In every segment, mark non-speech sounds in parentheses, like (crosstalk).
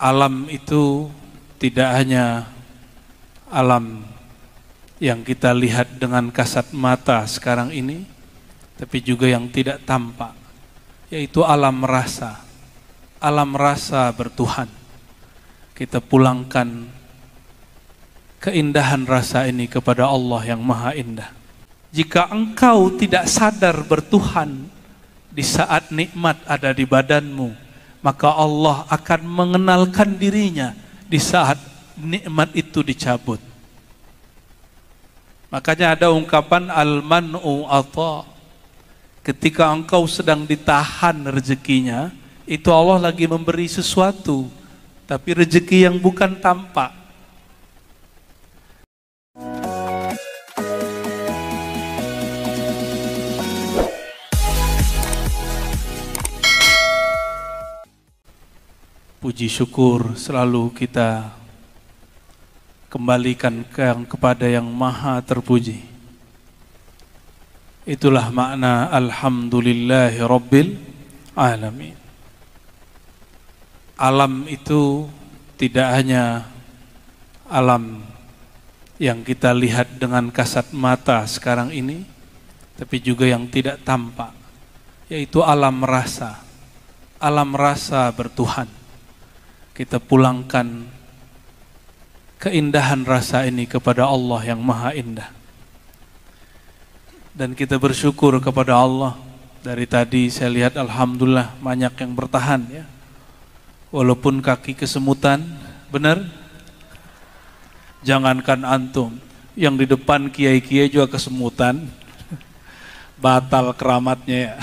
alam itu tidak hanya alam yang kita lihat dengan kasat mata sekarang ini, tapi juga yang tidak tampak, yaitu alam rasa. Alam rasa bertuhan. Kita pulangkan keindahan rasa ini kepada Allah yang Maha Indah. Jika engkau tidak sadar bertuhan di saat nikmat ada di badanmu, maka Allah akan mengenalkan dirinya di saat nikmat itu dicabut. Makanya ada ungkapan al-man'u ata. Ketika engkau sedang ditahan rezekinya, itu Allah lagi memberi sesuatu, tapi rezeki yang bukan tampak. puji syukur selalu kita kembalikan ke yang, kepada yang maha terpuji. Itulah makna Alhamdulillahi Rabbil Alamin. Alam itu tidak hanya alam yang kita lihat dengan kasat mata sekarang ini, tapi juga yang tidak tampak, yaitu alam rasa. Alam rasa bertuhan kita pulangkan keindahan rasa ini kepada Allah yang maha indah. Dan kita bersyukur kepada Allah. Dari tadi saya lihat Alhamdulillah banyak yang bertahan ya. Walaupun kaki kesemutan, benar? Jangankan antum, yang di depan kiai-kiai juga kesemutan. Batal keramatnya ya.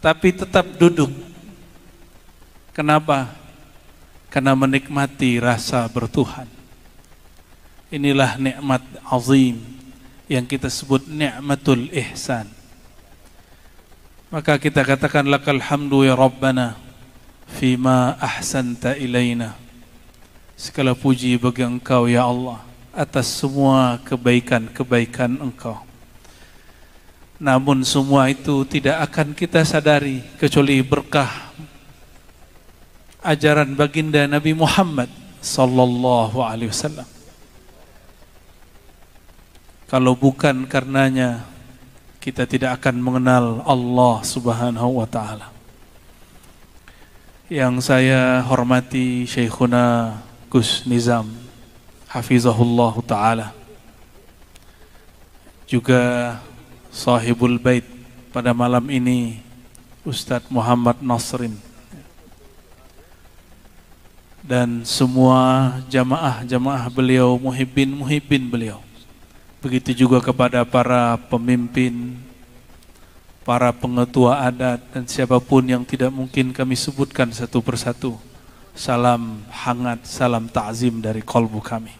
Tapi tetap duduk. Kenapa? karena menikmati rasa bertuhan. Inilah nikmat azim yang kita sebut nikmatul ihsan. Maka kita katakan lakal hamdu ya Rabbana fima ahsanta ilaina. Segala puji bagi Engkau ya Allah atas semua kebaikan-kebaikan Engkau. Namun semua itu tidak akan kita sadari kecuali berkah ajaran baginda Nabi Muhammad sallallahu alaihi wasallam. Kalau bukan karenanya kita tidak akan mengenal Allah Subhanahu wa taala. Yang saya hormati Syekhuna Gus Nizam hafizahullah taala. Juga sahibul bait pada malam ini Ustadz Muhammad Nasrin dan semua jamaah-jamaah beliau, muhibin muhibin beliau. Begitu juga kepada para pemimpin, para pengetua adat, dan siapapun yang tidak mungkin kami sebutkan satu persatu. Salam hangat, salam ta'zim dari kolbu kami.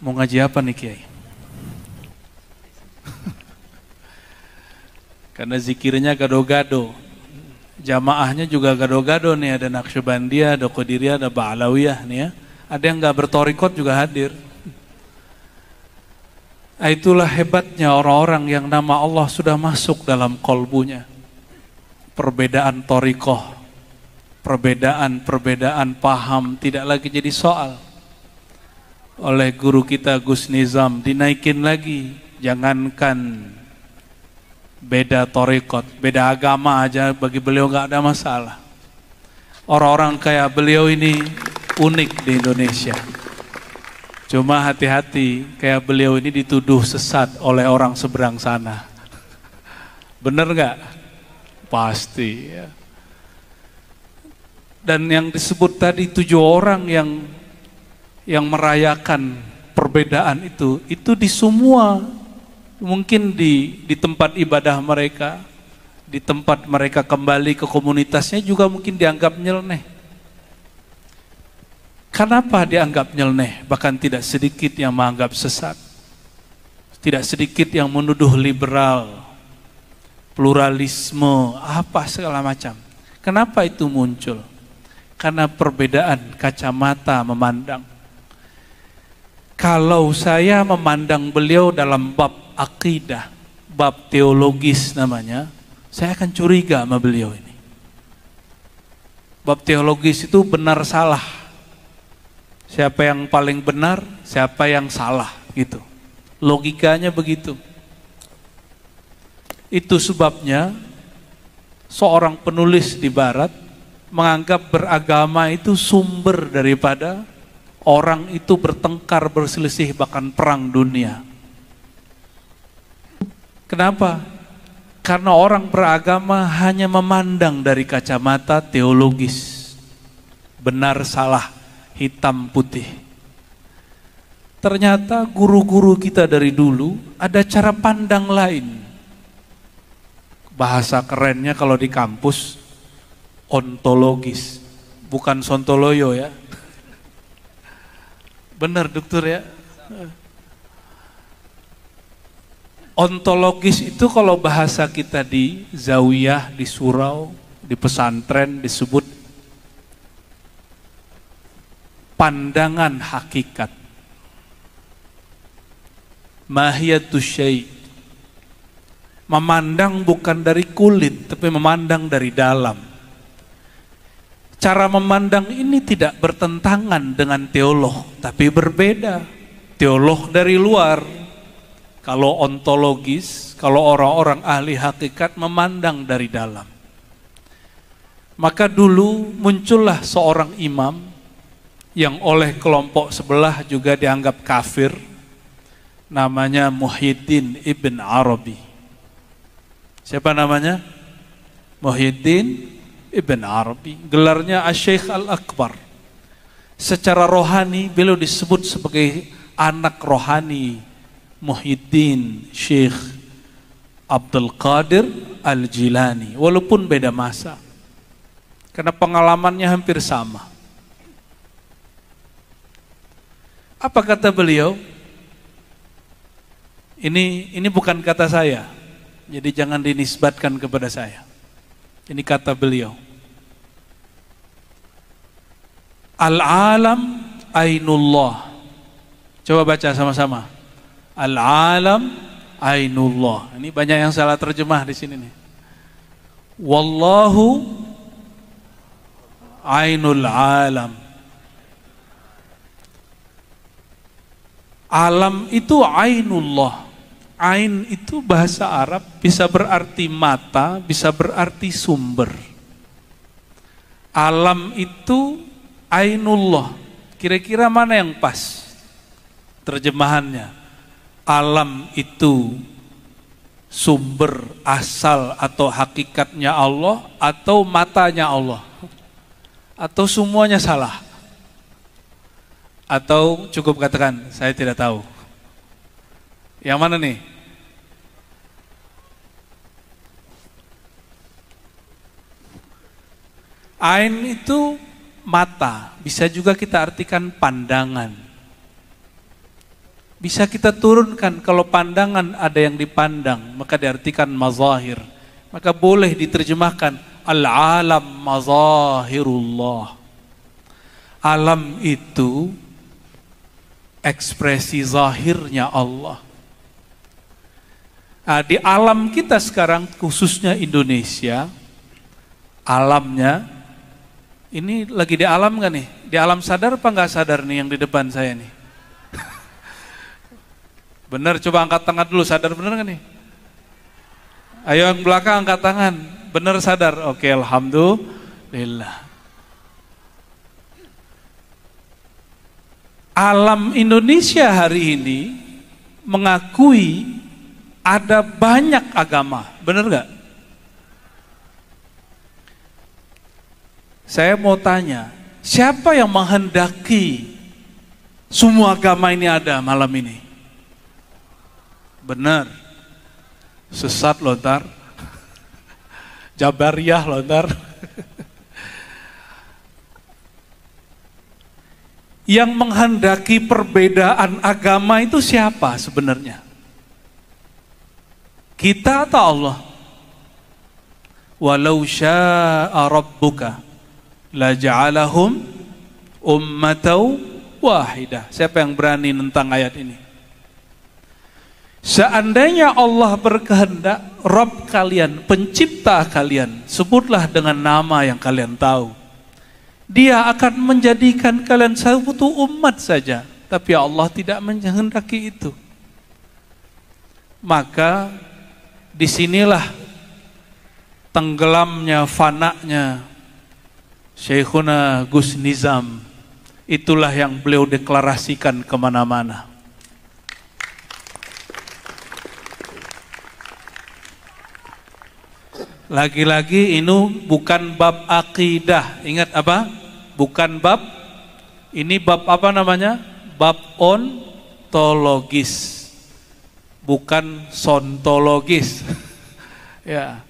Mau ngaji apa nih Kiai? (laughs) Karena zikirnya gado-gado, Jamaahnya juga gado-gado nih, ada Naqsybandia, ada Qadiriyah, ada Ba'lawiyah nih ya. Ada yang nggak bertorikot juga hadir. Nah, itulah hebatnya orang-orang yang nama Allah sudah masuk dalam kolbunya. Perbedaan torikoh, perbedaan-perbedaan paham tidak lagi jadi soal. Oleh guru kita Gus Nizam dinaikin lagi, jangankan beda torikot, beda agama aja bagi beliau nggak ada masalah. Orang-orang kayak beliau ini unik di Indonesia. Cuma hati-hati, kayak beliau ini dituduh sesat oleh orang seberang sana. Bener nggak? Pasti. Ya. Dan yang disebut tadi tujuh orang yang yang merayakan perbedaan itu, itu di semua mungkin di di tempat ibadah mereka, di tempat mereka kembali ke komunitasnya juga mungkin dianggap nyeleneh. Kenapa dianggap nyeleneh? Bahkan tidak sedikit yang menganggap sesat. Tidak sedikit yang menuduh liberal, pluralisme, apa segala macam. Kenapa itu muncul? Karena perbedaan kacamata memandang. Kalau saya memandang beliau dalam bab akidah, bab teologis namanya, saya akan curiga sama beliau ini. Bab teologis itu benar salah. Siapa yang paling benar, siapa yang salah gitu. Logikanya begitu. Itu sebabnya seorang penulis di barat menganggap beragama itu sumber daripada orang itu bertengkar, berselisih, bahkan perang dunia. Kenapa? Karena orang beragama hanya memandang dari kacamata teologis, benar salah, hitam putih. Ternyata guru-guru kita dari dulu ada cara pandang lain. Bahasa kerennya kalau di kampus ontologis, bukan sontoloyo ya, Benar dokter ya. Ontologis itu kalau bahasa kita di zawiyah, di surau, di pesantren disebut pandangan hakikat. Mahiyatus syai. Memandang bukan dari kulit, tapi memandang dari dalam Cara memandang ini tidak bertentangan dengan teolog, tapi berbeda. Teolog dari luar, kalau ontologis, kalau orang-orang ahli hakikat memandang dari dalam. Maka dulu muncullah seorang imam yang oleh kelompok sebelah juga dianggap kafir, namanya Muhyiddin Ibn Arabi. Siapa namanya? Muhyiddin Ibn Arabi, gelarnya Asyikh Al-Akbar. Secara rohani beliau disebut sebagai anak rohani Muhyiddin Syekh Abdul Qadir Al-Jilani, walaupun beda masa. Karena pengalamannya hampir sama. Apa kata beliau? Ini ini bukan kata saya. Jadi jangan dinisbatkan kepada saya. Ini kata beliau. Al-alam ainullah. Coba baca sama-sama. Al-alam ainullah. Ini banyak yang salah terjemah di sini nih. Wallahu ainul alam. Alam itu ainullah. Ain itu bahasa Arab bisa berarti mata, bisa berarti sumber. Alam itu Ainullah. Kira-kira mana yang pas terjemahannya? Alam itu sumber asal atau hakikatnya Allah atau matanya Allah? Atau semuanya salah? Atau cukup katakan, saya tidak tahu. Yang mana nih? Ain itu mata, bisa juga kita artikan pandangan. Bisa kita turunkan kalau pandangan ada yang dipandang, maka diartikan mazahir. Maka boleh diterjemahkan al-alam mazahirullah. Alam itu ekspresi zahirnya Allah. Nah, di alam kita sekarang khususnya Indonesia, alamnya ini lagi di alam kan nih? Di alam sadar apa nggak sadar nih yang di depan saya nih? (laughs) bener, coba angkat tangan dulu, sadar bener nggak nih? Ayo yang belakang angkat tangan, bener sadar. Oke, Alhamdulillah. Alam Indonesia hari ini mengakui ada banyak agama, bener nggak? Saya mau tanya, siapa yang menghendaki semua agama ini ada malam ini? Benar. Sesat loh ntar. (laughs) Jabariyah loh ntar. (laughs) Yang menghendaki perbedaan agama itu siapa sebenarnya? Kita atau Allah? Walau sya'a rabbuka la ja'alahum ummatau wahidah. Siapa yang berani tentang ayat ini? Seandainya Allah berkehendak Rob kalian, pencipta kalian, sebutlah dengan nama yang kalian tahu. Dia akan menjadikan kalian satu umat saja. Tapi Allah tidak menghendaki itu. Maka disinilah tenggelamnya, fananya Syekhuna Gus Nizam, itulah yang beliau deklarasikan kemana-mana. Lagi-lagi ini bukan bab akidah. Ingat apa? Bukan bab. Ini bab apa namanya? Bab ontologis. Bukan sontologis. (laughs) ya.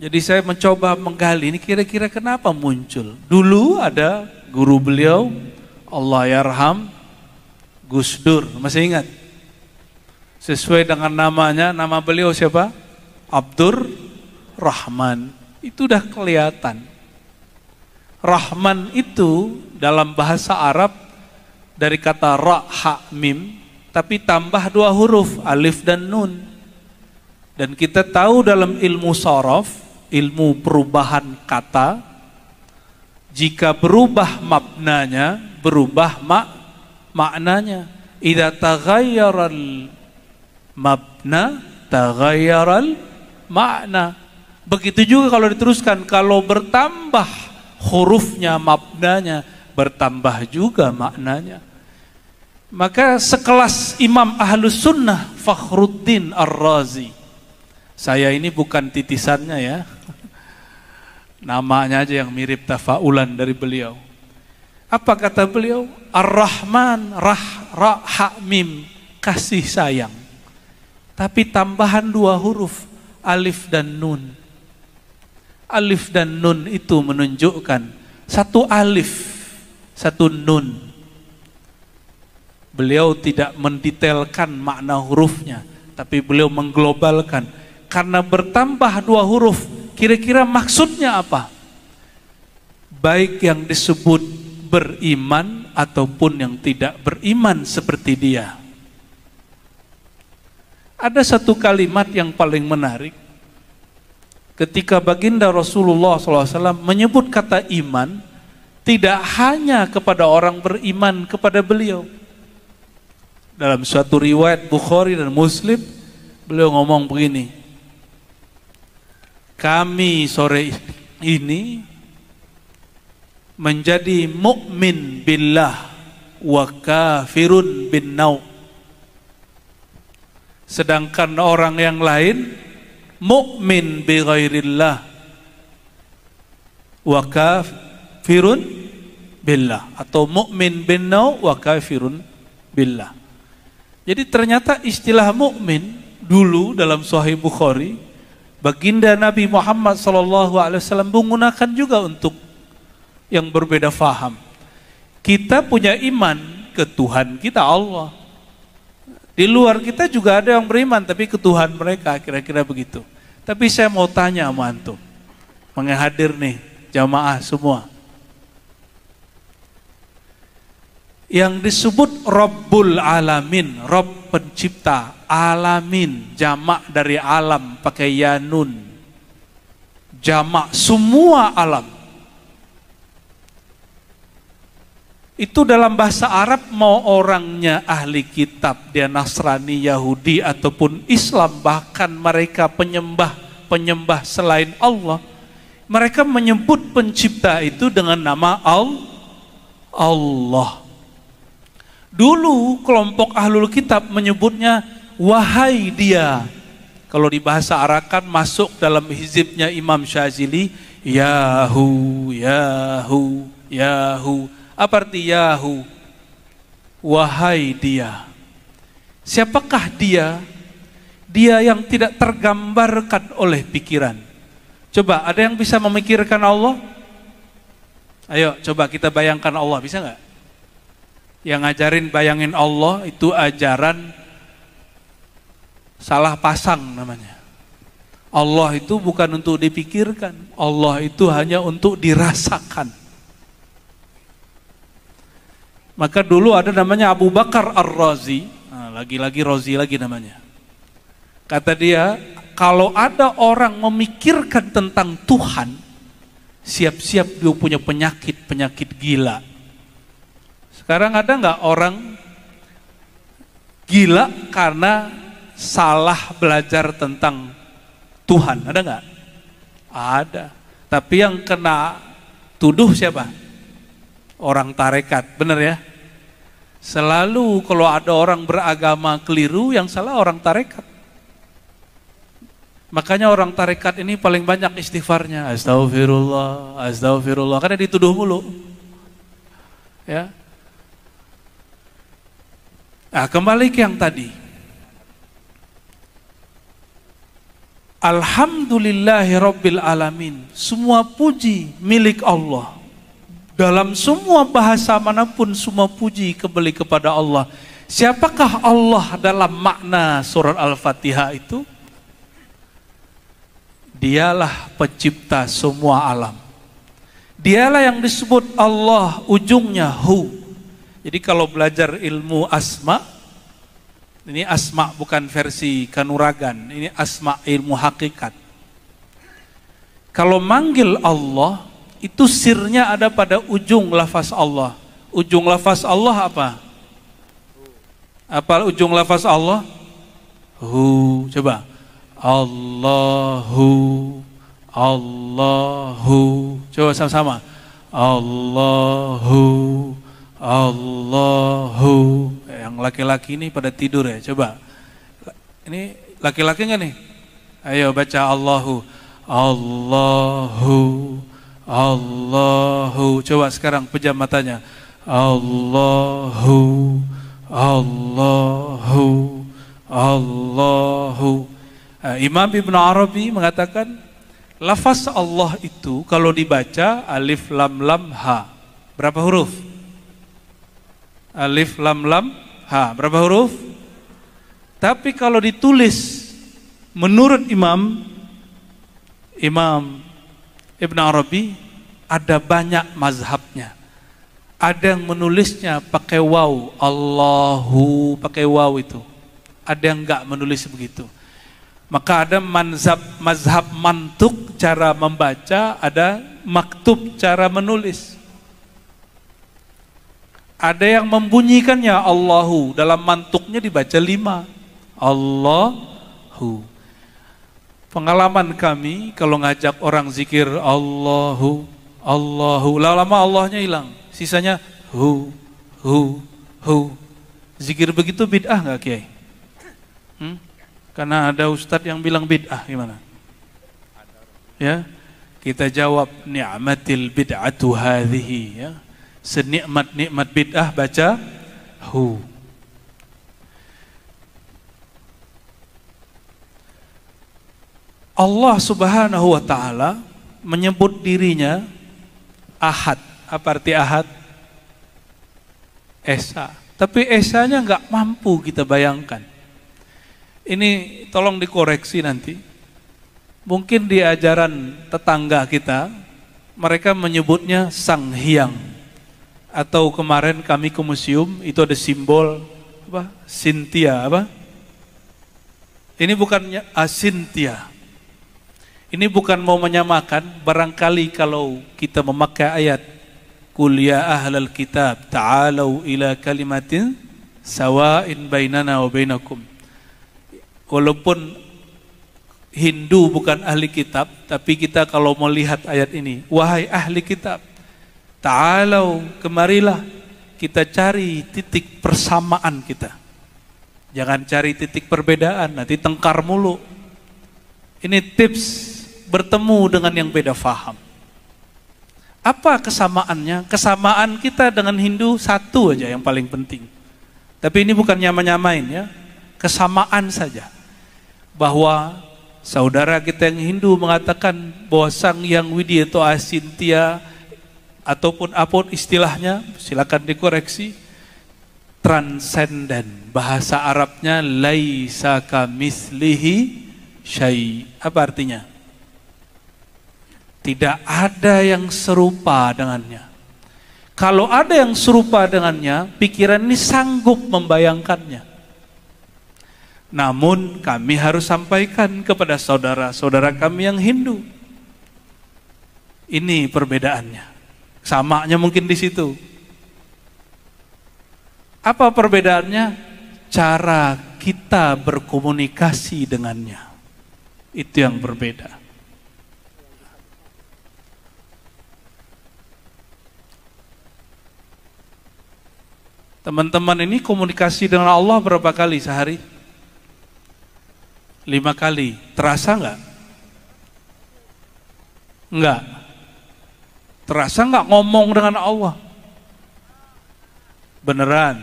Jadi saya mencoba menggali ini kira-kira kenapa muncul. Dulu ada guru beliau Allah Yarham Gus Dur, masih ingat? Sesuai dengan namanya, nama beliau siapa? Abdur Rahman. Itu udah kelihatan. Rahman itu dalam bahasa Arab dari kata ra, ha, mim, tapi tambah dua huruf, alif dan nun. Dan kita tahu dalam ilmu sorof, ilmu perubahan kata jika berubah maknanya berubah mak maknanya idza taghayyaral mabna taghayyaral makna begitu juga kalau diteruskan kalau bertambah hurufnya maknanya bertambah juga maknanya maka sekelas Imam Ahlus Sunnah Fakhruddin Ar-Razi saya ini bukan titisannya ya. Namanya aja yang mirip tafaulan dari beliau. Apa kata beliau? Ar-Rahman rah ra ha mim kasih sayang. Tapi tambahan dua huruf alif dan nun. Alif dan nun itu menunjukkan satu alif, satu nun. Beliau tidak mendetailkan makna hurufnya, tapi beliau mengglobalkan karena bertambah dua huruf, kira-kira maksudnya apa? Baik yang disebut beriman ataupun yang tidak beriman seperti dia. Ada satu kalimat yang paling menarik. Ketika baginda Rasulullah SAW menyebut kata iman, tidak hanya kepada orang beriman kepada beliau. Dalam suatu riwayat Bukhari dan Muslim, beliau ngomong begini, kami sore ini menjadi mukmin billah wa kafirun bin nau sedangkan orang yang lain mukmin bi ghairillah wa kafirun billah atau mukmin bin nau wa kafirun billah jadi ternyata istilah mukmin dulu dalam Sahih Bukhari Baginda Nabi Muhammad SAW menggunakan juga untuk yang berbeda faham. Kita punya iman ke Tuhan kita Allah. Di luar kita juga ada yang beriman tapi ke Tuhan mereka kira-kira begitu. Tapi saya mau tanya sama antum. Menghadir nih jamaah semua. Yang disebut Rabbul Alamin, Rabb pencipta alamin, jamak dari alam pakai yanun. Jamak semua alam. Itu dalam bahasa Arab mau orangnya ahli kitab, dia Nasrani, Yahudi ataupun Islam, bahkan mereka penyembah-penyembah selain Allah, mereka menyebut pencipta itu dengan nama Al Allah. Dulu kelompok ahlul kitab menyebutnya wahai dia. Kalau di bahasa Arakan masuk dalam hizibnya Imam Syazili, Yahu, Yahu, Yahu. Apa arti Yahu? Wahai dia. Siapakah dia? Dia yang tidak tergambarkan oleh pikiran. Coba, ada yang bisa memikirkan Allah? Ayo, coba kita bayangkan Allah, bisa nggak? Yang ngajarin bayangin Allah itu ajaran salah pasang namanya. Allah itu bukan untuk dipikirkan, Allah itu hanya untuk dirasakan. Maka dulu ada namanya Abu Bakar Ar-Razi, nah, lagi-lagi Razi lagi namanya. Kata dia, kalau ada orang memikirkan tentang Tuhan, siap-siap dia punya penyakit-penyakit gila. Sekarang ada nggak orang gila karena salah belajar tentang Tuhan. Ada nggak? Ada. Tapi yang kena tuduh siapa? Orang tarekat, benar ya? Selalu kalau ada orang beragama keliru, yang salah orang tarekat. Makanya orang tarekat ini paling banyak istighfarnya. Astagfirullah, astagfirullah. Karena dituduh mulu. Ya. Nah, kembali ke yang tadi. Alhamdulillahi Rabbil Alamin. Semua puji milik Allah. Dalam semua bahasa manapun semua puji kembali kepada Allah. Siapakah Allah dalam makna surat Al-Fatihah itu? Dialah pencipta semua alam. Dialah yang disebut Allah ujungnya hu. Jadi kalau belajar ilmu asma, ini asma bukan versi kanuragan, ini asma ilmu hakikat. Kalau manggil Allah, itu sirnya ada pada ujung lafaz Allah. Ujung lafaz Allah apa? Apa ujung lafaz Allah? Hu, coba. Allahu Allahu. Coba sama-sama. Allahu Allahu eh, yang laki-laki ini pada tidur ya coba ini laki-laki nggak nih ayo baca Allahu Allahu Allahu coba sekarang pejam matanya Allahu Allahu Allahu eh, Imam Ibn Arabi mengatakan lafaz Allah itu kalau dibaca alif lam lam ha berapa huruf Alif lam lam ha. Berapa huruf? Tapi kalau ditulis menurut Imam Imam Ibn Arabi ada banyak mazhabnya. Ada yang menulisnya pakai waw, Allahu pakai waw itu. Ada yang enggak menulis begitu. Maka ada mazhab, mazhab mantuk cara membaca, ada maktub cara menulis. Ada yang membunyikannya Allahu dalam mantuknya dibaca lima. Allahu. Pengalaman kami kalau ngajak orang zikir Allahu, Allahu. Lama-lama Allahnya hilang. Sisanya hu, hu, hu. Zikir begitu bid'ah nggak Kiai? Hmm? Karena ada ustadz yang bilang bid'ah gimana? Ya, kita jawab ni'matil bid'atu hadhihi ya Senikmat-nikmat bid'ah baca hu. Allah Subhanahu wa taala menyebut dirinya Ahad. Apa arti Ahad? Esa. Tapi esanya nggak mampu kita bayangkan. Ini tolong dikoreksi nanti. Mungkin di ajaran tetangga kita, mereka menyebutnya Sang Hyang. Atau kemarin kami ke museum itu ada simbol apa? Sintia apa? Ini bukannya asintia. Ah, ini bukan mau menyamakan, barangkali kalau kita memakai ayat kuliah ya ahlal kitab ta'alau ila kalimatin sawa'in bainana wa bainakum. Walaupun Hindu bukan ahli kitab, tapi kita kalau melihat ayat ini, wahai ahli kitab, Ta'alau, kemarilah kita cari titik persamaan kita. Jangan cari titik perbedaan, nanti tengkar mulu. Ini tips bertemu dengan yang beda faham. Apa kesamaannya? Kesamaan kita dengan Hindu satu aja yang paling penting. Tapi ini bukan nyama-nyamain ya. Kesamaan saja. Bahwa saudara kita yang Hindu mengatakan bahwa sang yang widi atau Asintia ataupun apapun istilahnya, silakan dikoreksi. Transenden, bahasa Arabnya laisa kamislihi syai. Apa artinya? Tidak ada yang serupa dengannya. Kalau ada yang serupa dengannya, pikiran ini sanggup membayangkannya. Namun kami harus sampaikan kepada saudara-saudara kami yang Hindu. Ini perbedaannya. Samanya mungkin di situ. Apa perbedaannya? Cara kita berkomunikasi dengannya. Itu yang berbeda. Teman-teman ini komunikasi dengan Allah berapa kali sehari? Lima kali. Terasa nggak? Nggak. Terasa nggak ngomong dengan Allah? Beneran.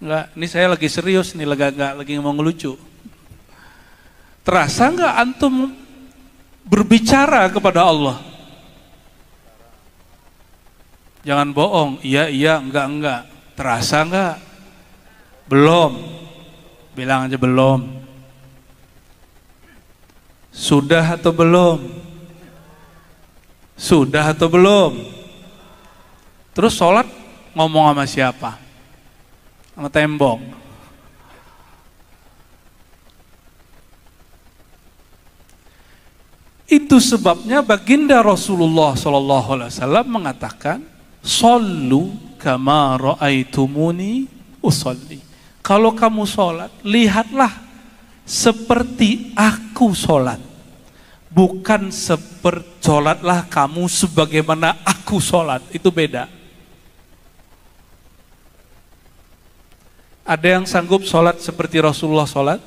Nggak, ini saya lagi serius nih, lagi nggak lagi ngomong lucu. Terasa nggak antum berbicara kepada Allah? Jangan bohong, iya iya, enggak enggak. Terasa nggak Belum. Bilang aja belum. Sudah atau belum? Sudah atau belum? Terus sholat ngomong sama siapa? Sama tembok. Itu sebabnya baginda Rasulullah Shallallahu Alaihi Wasallam mengatakan, "Solu kama ro'aitumuni usolli." Kalau kamu sholat, lihatlah seperti aku sholat bukan sepercolatlah kamu sebagaimana aku sholat. Itu beda. Ada yang sanggup sholat seperti Rasulullah sholat?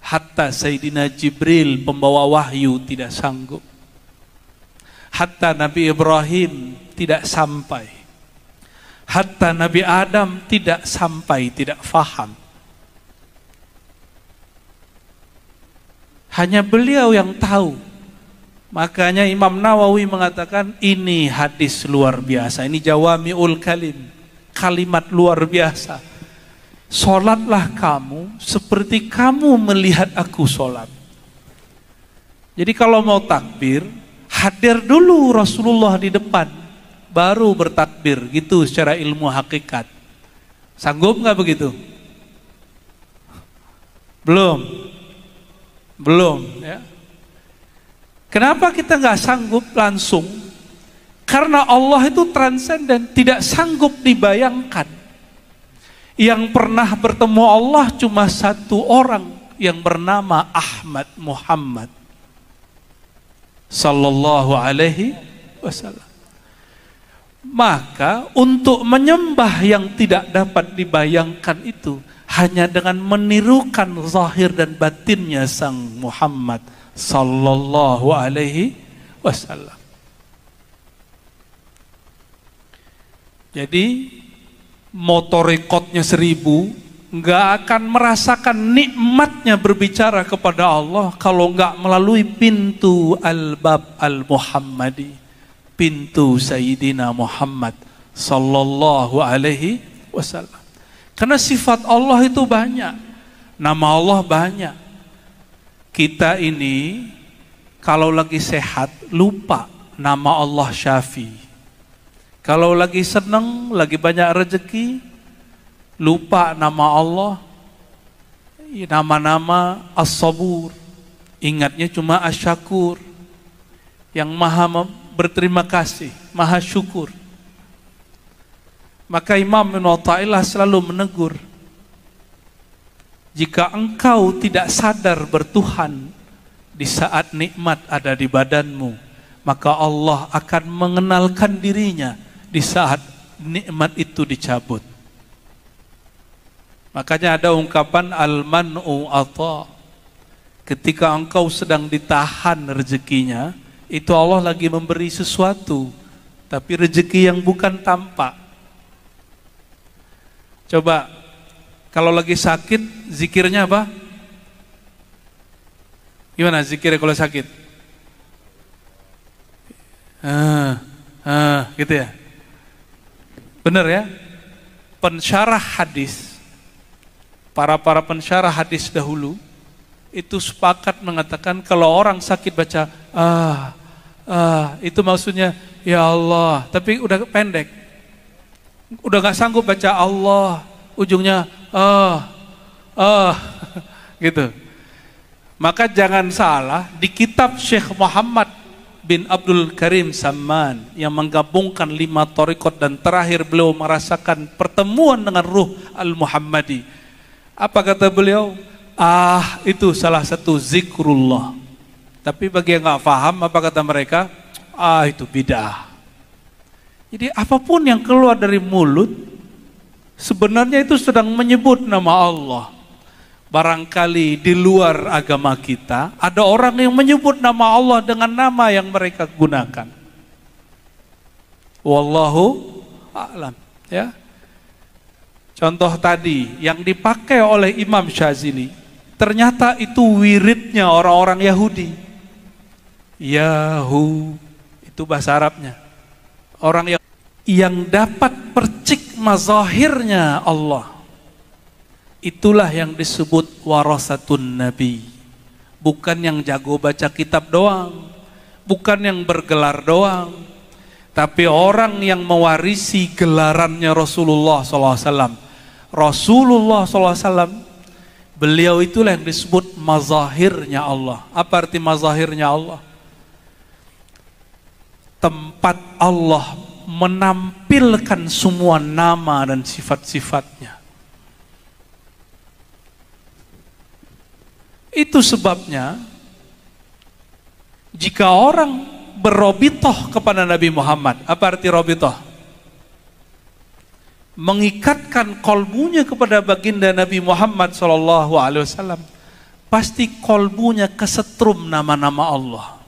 Hatta Sayyidina Jibril pembawa wahyu tidak sanggup. Hatta Nabi Ibrahim tidak sampai. Hatta Nabi Adam tidak sampai, tidak faham. Hanya beliau yang tahu. Makanya Imam Nawawi mengatakan ini hadis luar biasa. Ini jawamiul kalim. Kalimat luar biasa. Solatlah kamu seperti kamu melihat aku solat. Jadi kalau mau takbir, hadir dulu Rasulullah di depan. Baru bertakbir gitu secara ilmu hakikat. Sanggup nggak begitu? Belum. Belum. Ya. Kenapa kita nggak sanggup langsung? Karena Allah itu transenden, tidak sanggup dibayangkan. Yang pernah bertemu Allah cuma satu orang yang bernama Ahmad Muhammad. Sallallahu alaihi wasallam. Maka untuk menyembah yang tidak dapat dibayangkan itu hanya dengan menirukan zahir dan batinnya sang Muhammad sallallahu alaihi wasallam. Jadi motorikotnya seribu nggak akan merasakan nikmatnya berbicara kepada Allah kalau nggak melalui pintu al-bab al-Muhammadi pintu Sayyidina Muhammad sallallahu alaihi wasallam karena sifat Allah itu banyak. Nama Allah banyak. Kita ini kalau lagi sehat lupa nama Allah Syafi. Kalau lagi senang, lagi banyak rezeki, lupa nama Allah. Iya, nama-nama As-Sabur. Ingatnya cuma Asyakur. yang maha berterima kasih, maha syukur. Maka Imam bin selalu menegur, jika engkau tidak sadar bertuhan di saat nikmat ada di badanmu, maka Allah akan mengenalkan dirinya di saat nikmat itu dicabut. Makanya ada ungkapan al-man'u Ketika engkau sedang ditahan rezekinya, itu Allah lagi memberi sesuatu, tapi rezeki yang bukan tampak. Coba kalau lagi sakit zikirnya apa? Gimana zikirnya kalau sakit? Ah, ah, gitu ya. Benar ya? Pensyarah hadis para-para pensyarah hadis dahulu itu sepakat mengatakan kalau orang sakit baca ah ah itu maksudnya ya Allah, tapi udah pendek udah nggak sanggup baca Allah, ujungnya eh eh (laughs) gitu. Maka jangan salah di kitab Syekh Muhammad bin Abdul Karim Saman yang menggabungkan lima torikot dan terakhir beliau merasakan pertemuan dengan ruh al-Muhammadi. Apa kata beliau? Ah, itu salah satu zikrullah. Tapi bagi yang nggak paham, apa kata mereka? Ah, itu bid'ah. Jadi apapun yang keluar dari mulut, sebenarnya itu sedang menyebut nama Allah. Barangkali di luar agama kita, ada orang yang menyebut nama Allah dengan nama yang mereka gunakan. Wallahu a'lam. Ya. Contoh tadi yang dipakai oleh Imam Syazili, ternyata itu wiridnya orang-orang Yahudi. Yahu itu bahasa Arabnya orang yang yang dapat percik mazahirnya Allah. Itulah yang disebut warasatun nabi. Bukan yang jago baca kitab doang, bukan yang bergelar doang, tapi orang yang mewarisi gelarannya Rasulullah SAW. Rasulullah SAW beliau itulah yang disebut mazahirnya Allah. Apa arti mazahirnya Allah? tempat Allah menampilkan semua nama dan sifat-sifatnya. Itu sebabnya jika orang berobitoh kepada Nabi Muhammad, apa arti robitoh? Mengikatkan kolbunya kepada baginda Nabi Muhammad saw, pasti kolbunya kesetrum nama-nama Allah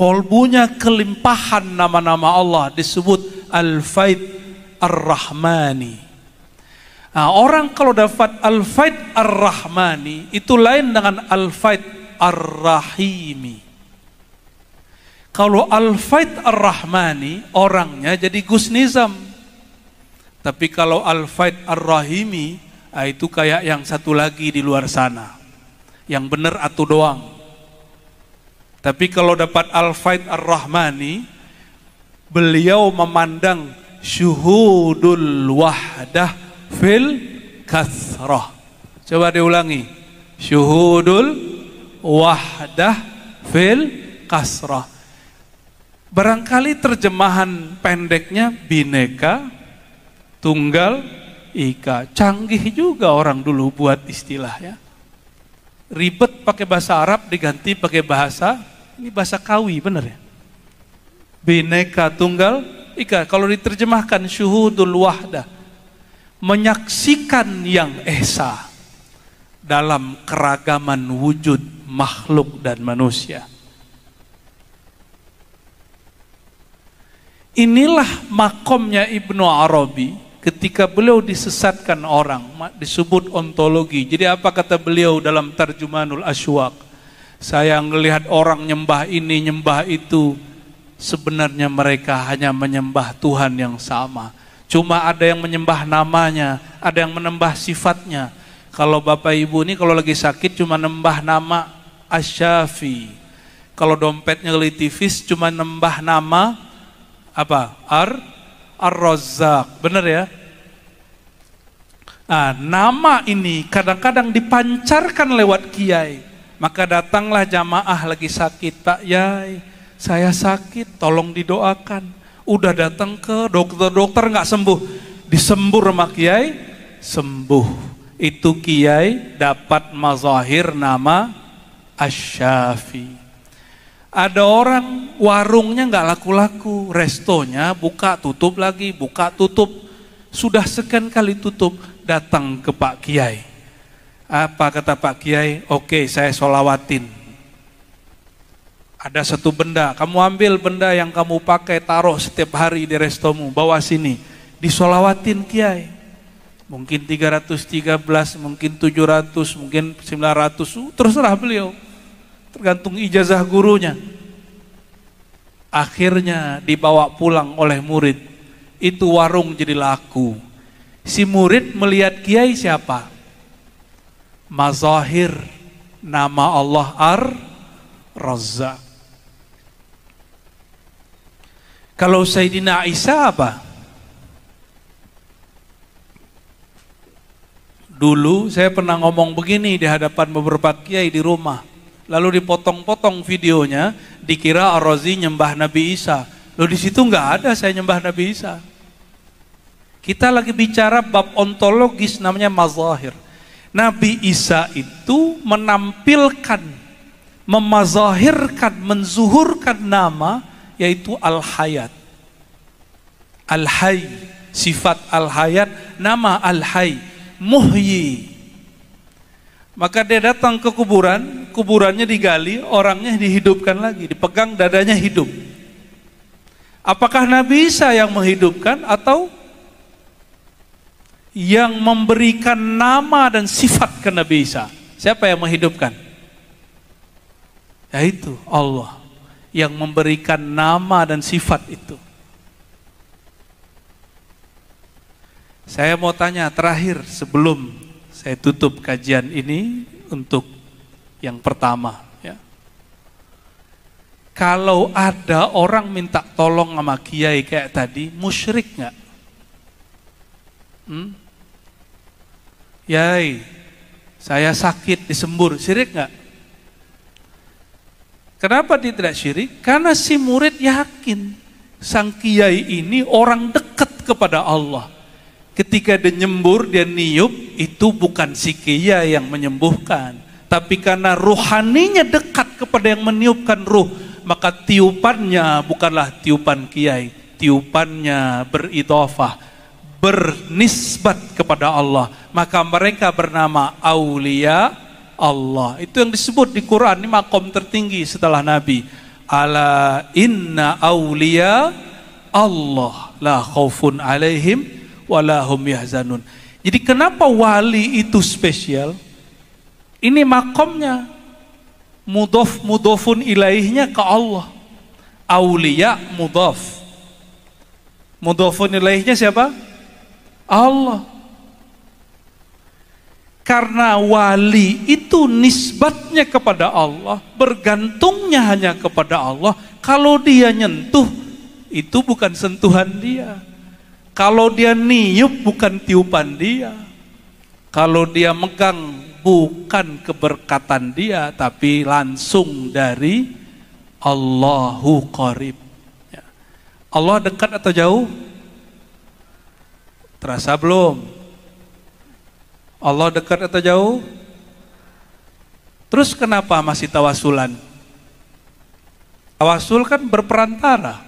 kolbunya kelimpahan nama-nama Allah disebut Al-Faid Ar-Rahmani. Nah, orang kalau dapat Al-Faid Ar-Rahmani itu lain dengan Al-Faid Ar-Rahimi. Kalau Al-Faid Ar-Rahmani orangnya jadi Gus Nizam. Tapi kalau Al-Faid Ar-Rahimi ah, itu kayak yang satu lagi di luar sana. Yang benar atau doang. Tapi kalau dapat Al-Faid Ar-Rahmani, beliau memandang syuhudul wahdah fil kasrah. Coba diulangi. Syuhudul wahdah fil kasrah. Barangkali terjemahan pendeknya bineka, tunggal, ika. Canggih juga orang dulu buat istilah ya. Ribet pakai bahasa Arab diganti pakai bahasa ini bahasa kawi, benar ya? Bineka tunggal ika. Kalau diterjemahkan syuhudul wahda Menyaksikan yang esa dalam keragaman wujud makhluk dan manusia. Inilah makomnya Ibnu Arabi ketika beliau disesatkan orang, disebut ontologi. Jadi apa kata beliau dalam terjemahanul Aswaq? Saya melihat orang nyembah ini, nyembah itu. Sebenarnya mereka hanya menyembah Tuhan yang sama. Cuma ada yang menyembah namanya, ada yang menembah sifatnya. Kalau Bapak Ibu ini kalau lagi sakit cuma nembah nama Asyafi. Kalau dompetnya litifis cuma nembah nama apa? Ar Ar-Razzaq. Benar ya? Nah, nama ini kadang-kadang dipancarkan lewat kiai. Maka datanglah jamaah lagi sakit, Pak Yai, saya sakit, tolong didoakan. Udah datang ke dokter-dokter nggak sembuh, disembur sama Kiai, sembuh. Itu Kiai dapat mazahir nama Asyafi. Ada orang warungnya nggak laku-laku, restonya buka tutup lagi, buka tutup. Sudah sekian kali tutup, datang ke Pak Kiai apa kata Pak Kiai? Oke, saya solawatin. Ada satu benda, kamu ambil benda yang kamu pakai, taruh setiap hari di restomu, bawa sini. Disolawatin Kiai. Mungkin 313, mungkin 700, mungkin 900, uh, terserah beliau. Tergantung ijazah gurunya. Akhirnya dibawa pulang oleh murid. Itu warung jadi laku. Si murid melihat kiai siapa? mazahir nama Allah ar Razzaq. Kalau Sayyidina Isa apa? Dulu saya pernah ngomong begini di hadapan beberapa kiai di rumah. Lalu dipotong-potong videonya, dikira Ar-Razi nyembah Nabi Isa. Lo di situ nggak ada saya nyembah Nabi Isa. Kita lagi bicara bab ontologis namanya mazahir. Nabi Isa itu menampilkan, memazahirkan, menzuhurkan nama yaitu Al-Hayat. al hay sifat Al-Hayat, nama Al-Hayy, Muhyi. Maka dia datang ke kuburan, kuburannya digali, orangnya dihidupkan lagi, dipegang dadanya hidup. Apakah Nabi Isa yang menghidupkan atau yang memberikan nama dan sifat ke Nabi Isa. Siapa yang menghidupkan? Yaitu Allah yang memberikan nama dan sifat itu. Saya mau tanya terakhir sebelum saya tutup kajian ini untuk yang pertama. Ya. Kalau ada orang minta tolong sama kiai kayak tadi, musyrik nggak? Hmm? Yai, saya sakit disembur, syirik nggak? Kenapa dia tidak syirik? Karena si murid yakin sang kiai ini orang dekat kepada Allah. Ketika dia nyembur, dia niup, itu bukan si kiai yang menyembuhkan. Tapi karena ruhaninya dekat kepada yang meniupkan ruh, maka tiupannya bukanlah tiupan kiai, tiupannya beridofah, bernisbat kepada Allah, maka mereka bernama aulia Allah. Itu yang disebut di Quran ini makom tertinggi setelah Nabi. Ala inna aulia Allah la khaufun alaihim walahum yahzanun. Jadi kenapa wali itu spesial? Ini makomnya mudof mudofun ilaihnya ke Allah. Aulia mudof. Mudofun ilaihnya siapa? Allah. Karena wali itu nisbatnya kepada Allah, bergantungnya hanya kepada Allah. Kalau dia nyentuh, itu bukan sentuhan dia. Kalau dia niup, bukan tiupan dia. Kalau dia megang, bukan keberkatan dia, tapi langsung dari Allahu Qarib. Ya. Allah dekat atau jauh? Terasa belum? Allah dekat atau jauh? Terus kenapa masih tawasulan? Tawasul kan berperantara.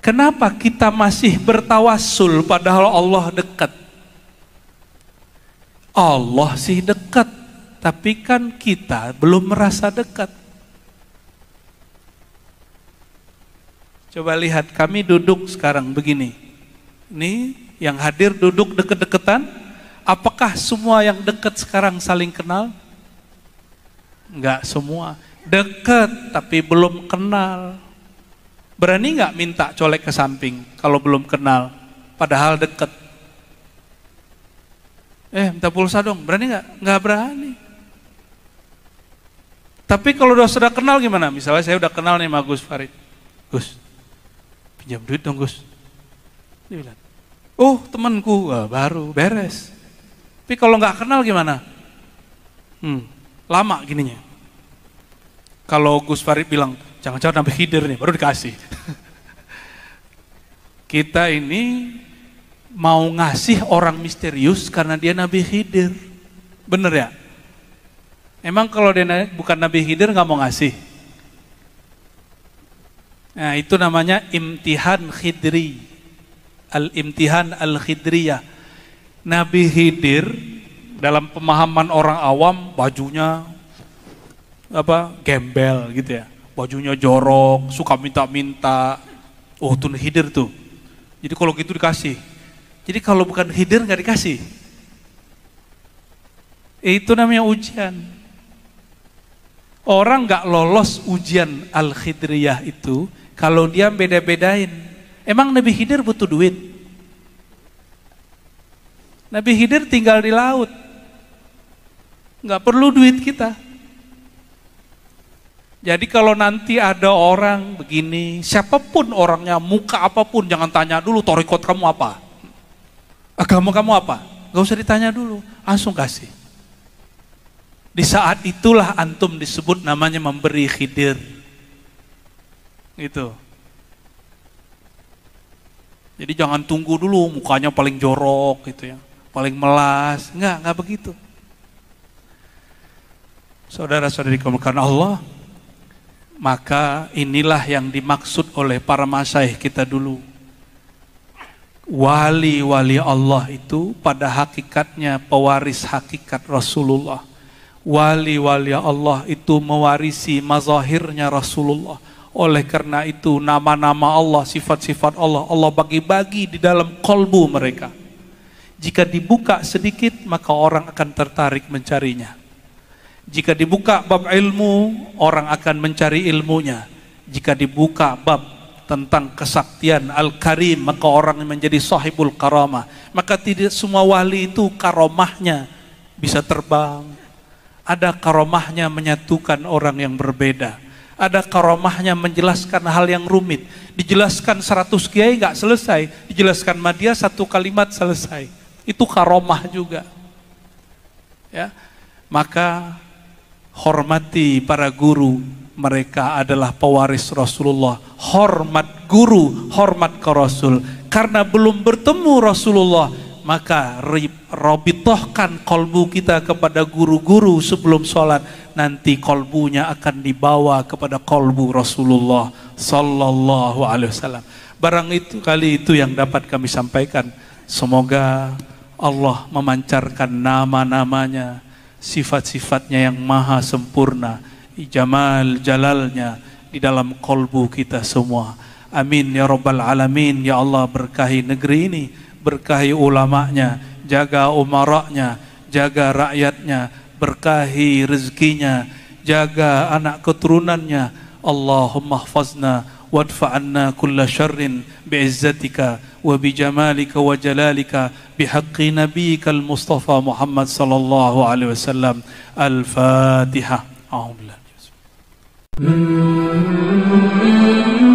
Kenapa kita masih bertawasul padahal Allah dekat? Allah sih dekat, tapi kan kita belum merasa dekat. Coba lihat kami duduk sekarang begini. Nih, yang hadir duduk deket-deketan, apakah semua yang deket sekarang saling kenal? Enggak semua. Deket tapi belum kenal. Berani enggak minta colek ke samping kalau belum kenal, padahal deket? Eh, minta pulsa dong. Berani enggak? Enggak berani. Tapi kalau udah sudah kenal gimana? Misalnya saya udah kenal nih sama Gus Farid. Gus, pinjam duit dong Gus. Dia bilang, Oh temanku, oh, baru beres. Tapi kalau nggak kenal gimana? Hmm, lama gininya. Kalau Gus Farid bilang, jangan-jangan sampai hider nih, baru dikasih. (laughs) Kita ini mau ngasih orang misterius karena dia Nabi Khidir. Bener ya? Emang kalau dia bukan Nabi Khidir nggak mau ngasih? Nah itu namanya imtihan khidri al-imtihan al-khidriyah. Nabi Khidir dalam pemahaman orang awam bajunya apa gembel gitu ya. Bajunya jorok, suka minta-minta. Oh, tuh Khidir tuh. Jadi kalau gitu dikasih. Jadi kalau bukan Khidir nggak dikasih. Eh, itu namanya ujian. Orang nggak lolos ujian al-khidriyah itu kalau dia beda-bedain. Emang Nabi Khidir butuh duit? Nabi Khidir tinggal di laut. Nggak perlu duit kita. Jadi kalau nanti ada orang begini, siapapun orangnya, muka apapun, jangan tanya dulu torikot kamu apa. Agama kamu apa? Gak usah ditanya dulu, langsung kasih. Di saat itulah antum disebut namanya memberi khidir. Gitu. Jadi jangan tunggu dulu mukanya paling jorok gitu ya paling melas. Enggak, enggak begitu. Saudara-saudari dikemukakan Allah, maka inilah yang dimaksud oleh para masyaih kita dulu. Wali-wali Allah itu pada hakikatnya pewaris hakikat Rasulullah. Wali-wali Allah itu mewarisi mazahirnya Rasulullah. Oleh karena itu nama-nama Allah, sifat-sifat Allah, Allah bagi-bagi di dalam kolbu mereka jika dibuka sedikit, maka orang akan tertarik mencarinya. Jika dibuka bab ilmu, orang akan mencari ilmunya. Jika dibuka bab tentang kesaktian Al-Karim, maka orang menjadi sahibul karamah. Maka tidak semua wali itu karomahnya bisa terbang. Ada karomahnya menyatukan orang yang berbeda. Ada karomahnya menjelaskan hal yang rumit. Dijelaskan seratus kiai nggak selesai. Dijelaskan madia satu kalimat selesai itu karomah juga. Ya. Maka hormati para guru, mereka adalah pewaris Rasulullah. Hormat guru, hormat ke Rasul. Karena belum bertemu Rasulullah, maka robitohkan kolbu kita kepada guru-guru sebelum sholat. Nanti kolbunya akan dibawa kepada kolbu Rasulullah Sallallahu Alaihi Wasallam. Barang itu kali itu yang dapat kami sampaikan. Semoga Allah memancarkan nama-namanya, sifat-sifatnya yang maha sempurna, jamal jalalnya di dalam kolbu kita semua. Amin ya rabbal alamin, ya Allah berkahi negeri ini, berkahi ulamanya, jaga umaraknya, jaga rakyatnya, berkahi rezekinya, jaga anak keturunannya. Allahumma hafazna wadfa'anna kulla syarrin bi'izzatika وبجمالك وجلالك بحق نبيك المصطفى محمد صلى الله عليه وسلم الفاتحة أعوذ بالله